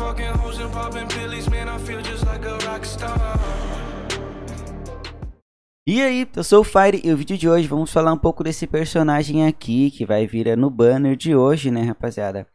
fucking hoes and popping pillies, man, I feel just like a rock star. E aí, eu sou o Fire e o vídeo de hoje vamos falar um pouco desse personagem aqui que vai vir no banner de hoje, né, rapaziada?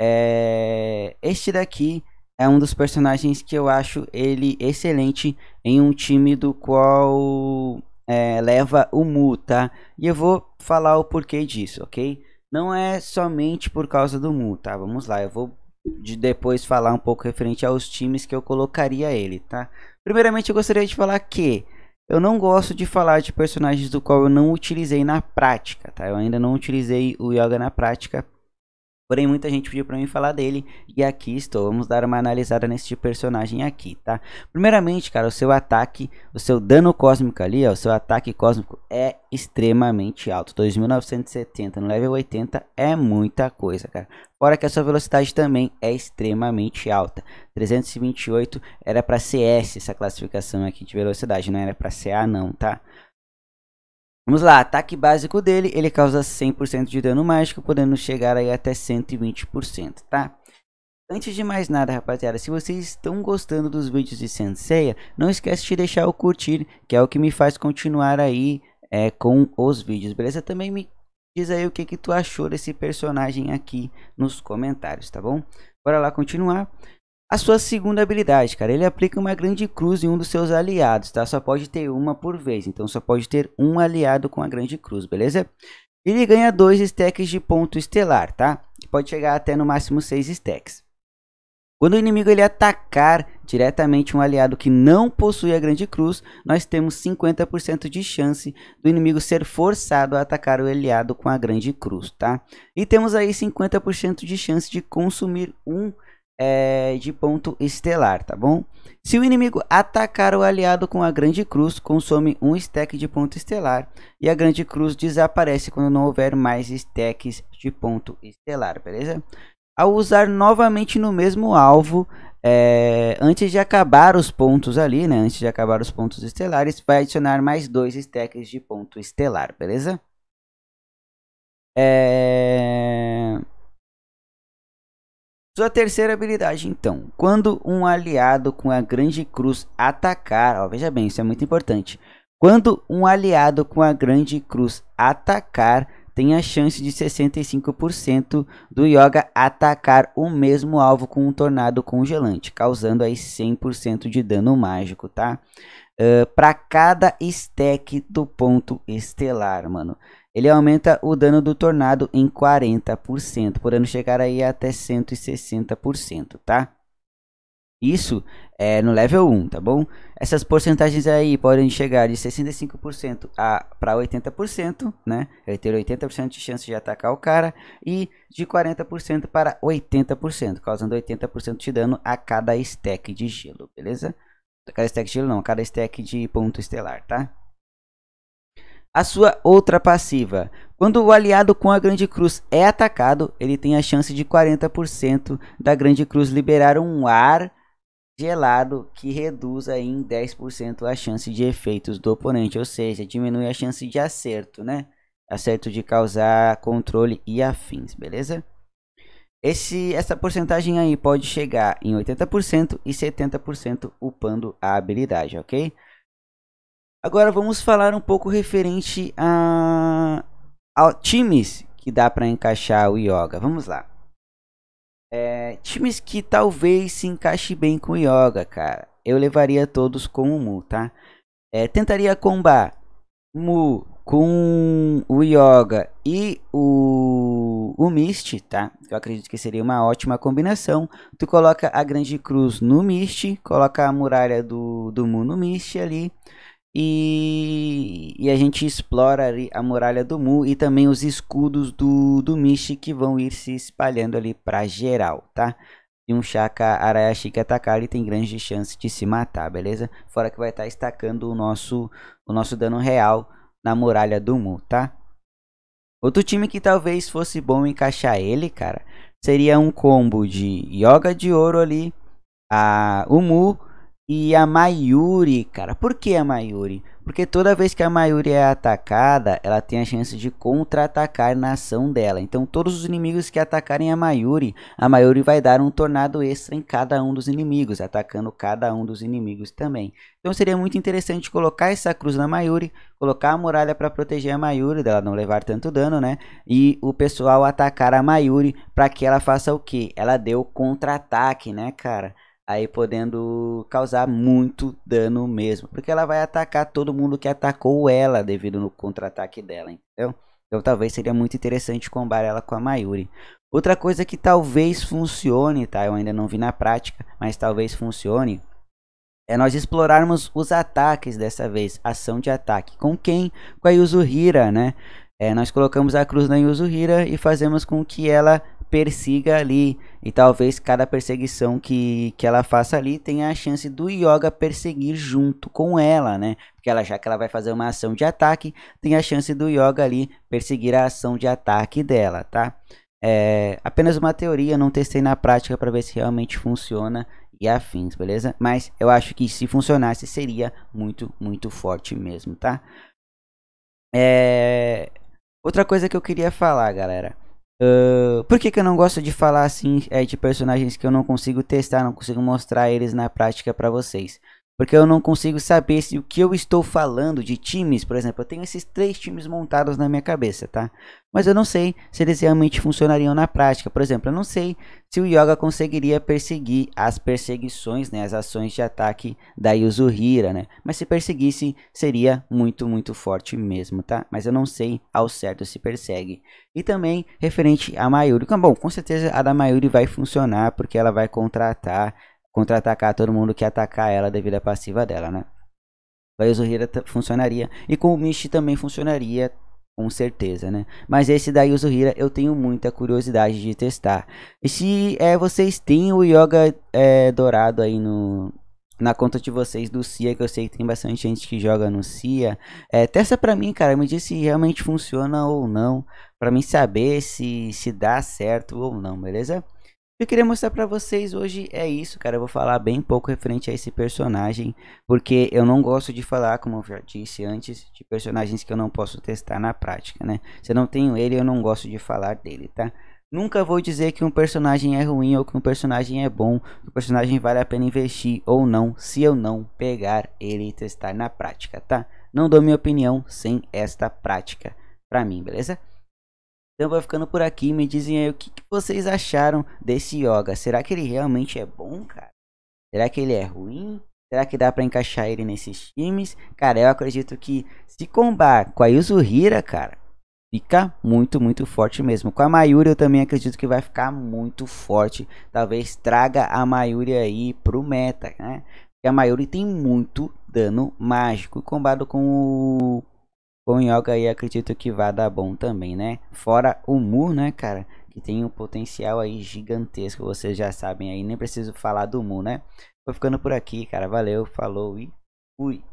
É... Este daqui é um dos personagens que eu acho ele excelente em um time do qual é, leva o Mu, tá? E eu vou falar o porquê disso, ok? Não é somente por causa do Mu, tá? Vamos lá, eu vou de depois falar um pouco referente aos times que eu colocaria ele, tá? Primeiramente eu gostaria de falar que eu não gosto de falar de personagens do qual eu não utilizei na prática, tá? Eu ainda não utilizei o Yoga na prática Porém, muita gente pediu pra mim falar dele. E aqui estou. Vamos dar uma analisada nesse personagem aqui, tá? Primeiramente, cara, o seu ataque, o seu dano cósmico ali, ó, o seu ataque cósmico é extremamente alto. 2.970 no level 80 é muita coisa, cara. Fora que a sua velocidade também é extremamente alta. 328 era para CS essa classificação aqui de velocidade, não era para CA não, tá? Vamos lá, ataque básico dele, ele causa 100% de dano mágico, podendo chegar aí até 120%, tá? Antes de mais nada, rapaziada, se vocês estão gostando dos vídeos de Senseia, não esquece de deixar o curtir, que é o que me faz continuar aí é, com os vídeos, beleza? Também me diz aí o que, que tu achou desse personagem aqui nos comentários, tá bom? Bora lá continuar. A sua segunda habilidade, cara, ele aplica uma grande cruz em um dos seus aliados, tá? Só pode ter uma por vez, então só pode ter um aliado com a grande cruz, beleza? Ele ganha dois stacks de ponto estelar, tá? pode chegar até no máximo seis stacks. Quando o inimigo ele atacar diretamente um aliado que não possui a grande cruz, nós temos 50% de chance do inimigo ser forçado a atacar o aliado com a grande cruz, tá? E temos aí 50% de chance de consumir um é, de ponto estelar, tá bom? Se o inimigo atacar o aliado com a Grande Cruz, consome um stack de ponto estelar e a Grande Cruz desaparece quando não houver mais stacks de ponto estelar, beleza? Ao usar novamente no mesmo alvo, é, antes de acabar os pontos ali, né? Antes de acabar os pontos estelares, vai adicionar mais dois stacks de ponto estelar, beleza? É... Sua terceira habilidade, então, quando um aliado com a Grande Cruz atacar, ó, veja bem, isso é muito importante. Quando um aliado com a Grande Cruz atacar, tem a chance de 65% do Yoga atacar o mesmo alvo com um tornado congelante, causando aí 100% de dano mágico, tá? Uh, ah, para cada stack do ponto estelar, mano ele aumenta o dano do tornado em 40%, podendo chegar aí até 160%, tá? Isso é no level 1, tá bom? Essas porcentagens aí podem chegar de 65% a para 80%, né? Ele ter 80% de chance de atacar o cara e de 40% para 80%, causando 80% de dano a cada stack de gelo, beleza? Cada stack de gelo não, cada stack de ponto estelar, tá? A sua outra passiva. Quando o aliado com a Grande Cruz é atacado, ele tem a chance de 40% da Grande Cruz liberar um ar gelado que reduz aí em 10% a chance de efeitos do oponente, ou seja, diminui a chance de acerto, né? Acerto de causar controle e afins, beleza? Esse, essa porcentagem aí pode chegar em 80% e 70% upando a habilidade, ok? Agora vamos falar um pouco referente a, a times que dá para encaixar o yoga. Vamos lá. É, times que talvez se encaixe bem com o yoga, cara. Eu levaria todos com o Mu, tá? É, tentaria combar Mu com o yoga e o, o Mist, tá? Eu acredito que seria uma ótima combinação. Tu coloca a Grande Cruz no Mist, coloca a muralha do, do Mu no Mist ali. E, e, a gente explora a muralha do Mu e também os escudos do, do Mishi que vão ir se espalhando ali pra geral, tá? Se um Shaka Arayashiki atacar, ele tem grande chance de se matar, beleza? Fora que vai estar tá estacando o nosso, o nosso dano real na muralha do Mu, tá? Outro time que talvez fosse bom encaixar ele, cara, seria um combo de Yoga de Ouro ali, a Mu e a Mayuri, cara. Por que a Mayuri? Porque toda vez que a Mayuri é atacada, ela tem a chance de contra-atacar na ação dela. Então, todos os inimigos que atacarem a Mayuri, a Mayuri vai dar um tornado extra em cada um dos inimigos, atacando cada um dos inimigos também. Então, seria muito interessante colocar essa cruz na Mayuri, colocar a muralha para proteger a Mayuri, dela não levar tanto dano, né? E o pessoal atacar a Mayuri para que ela faça o que? Ela deu contra-ataque, né, cara? aí podendo causar muito dano mesmo, porque ela vai atacar todo mundo que atacou ela devido no contra-ataque dela, entendeu? Então talvez seria muito interessante combar ela com a Mayuri. Outra coisa que talvez funcione, tá? Eu ainda não vi na prática, mas talvez funcione. É nós explorarmos os ataques dessa vez, ação de ataque. Com quem? Com a Yuzuhira, né? É, nós colocamos a cruz na Yuzuhira e fazemos com que ela persiga ali. E talvez cada perseguição que, que ela faça ali tenha a chance do Yoga perseguir junto com ela, né? Porque ela, já que ela vai fazer uma ação de ataque, tem a chance do Yoga ali perseguir a ação de ataque dela, tá? É apenas uma teoria, não testei na prática para ver se realmente funciona e afins, beleza? Mas eu acho que se funcionasse seria muito, muito forte mesmo, tá? É... Outra coisa que eu queria falar, galera. Ah, por que, que eu não gosto de falar assim é, de personagens que eu não consigo testar, não consigo mostrar eles na prática para vocês? Porque eu não consigo saber se o que eu estou falando de times, por exemplo, eu tenho esses três times montados na minha cabeça, tá? Mas eu não sei se eles realmente funcionariam na prática. Por exemplo, eu não sei se o Yoga conseguiria perseguir as perseguições, né, as ações de ataque da Yuzuhira, né? Mas se perseguisse, seria muito, muito forte mesmo, tá? Mas eu não sei ao certo se persegue. E também referente a Mayuri. Bom, com certeza a da Mayuri vai funcionar, porque ela vai contratar contra-atacar todo mundo que atacar ela devido à passiva dela, né? Vai Yuzuhira funcionaria. E com o Mishi também funcionaria, com certeza, né? Mas esse da Yuzuhira eu tenho muita curiosidade de testar. E se é, vocês têm o Yoga é, Dourado aí no, na conta de vocês do CIA, que eu sei que tem bastante gente que joga no CIA. É, testa pra mim, cara, me diz se realmente funciona ou não, pra mim saber se, se dá certo ou não, beleza? eu queria mostrar para vocês hoje é isso, cara. Eu vou falar bem pouco referente a esse personagem, porque eu não gosto de falar, como eu já disse antes, de personagens que eu não posso testar na prática, né? Se eu não tenho ele, eu não gosto de falar dele, tá? Nunca vou dizer que um personagem é ruim ou que um personagem é bom, que o personagem vale a pena investir ou não, se eu não pegar ele e testar na prática, tá? Não dou minha opinião sem esta prática pra mim, beleza? Então vai ficando por aqui, me dizem aí o que, que vocês acharam desse yoga. Será que ele realmente é bom, cara? Será que ele é ruim? Será que dá para encaixar ele nesses times? Cara, eu acredito que se combar com a Yuzuhira, cara, fica muito, muito forte mesmo. Com a Mayuri eu também acredito que vai ficar muito forte. Talvez traga a Mayuri aí pro meta, né? Porque a Mayuri tem muito dano mágico. E combado com o com yoga aí acredito que vai dar bom também, né? Fora o Mu, né, cara? Que tem um potencial aí gigantesco, vocês já sabem aí, nem preciso falar do Mu, né? Vou ficando por aqui, cara. Valeu, falou e fui!